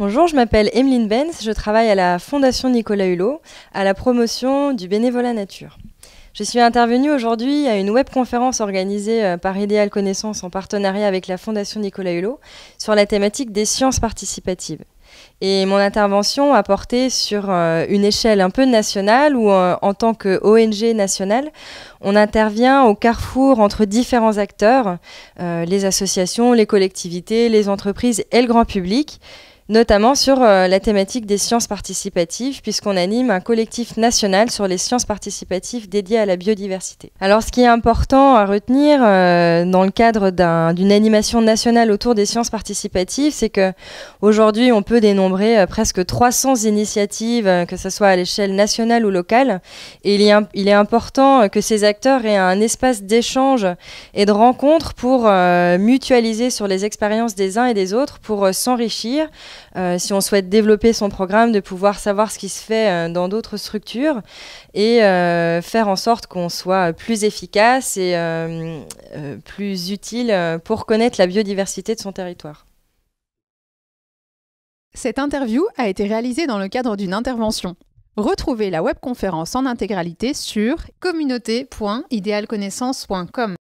Bonjour, je m'appelle Emeline Benz, je travaille à la Fondation Nicolas Hulot, à la promotion du bénévolat nature. Je suis intervenue aujourd'hui à une webconférence organisée euh, par Ideal Connaissance en partenariat avec la Fondation Nicolas Hulot sur la thématique des sciences participatives. Et mon intervention a porté sur euh, une échelle un peu nationale où, euh, en tant qu'ONG nationale, on intervient au carrefour entre différents acteurs, les associations, les collectivités, les entreprises et le grand public, notamment sur euh, la thématique des sciences participatives, puisqu'on anime un collectif national sur les sciences participatives dédiées à la biodiversité. Alors ce qui est important à retenir euh, dans le cadre d'une animation nationale autour des sciences participatives, c'est que aujourd'hui on peut dénombrer euh, presque 300 initiatives, que ce soit à l'échelle nationale ou locale, et il est, il est, important que ces acteurs aient un espace d'échange et de rencontre pour mutualiser sur les expériences des uns et des autres, pour s'enrichir, euh, si on souhaite développer son programme, de pouvoir savoir ce qui se fait euh, dans d'autres structures et euh, faire en sorte qu'on soit plus efficace et plus utile pour connaître la biodiversité de son territoire. Cette interview a été réalisée dans le cadre d'une intervention. Retrouvez la webconférence en intégralité sur communauté.idéalconnaissance.com.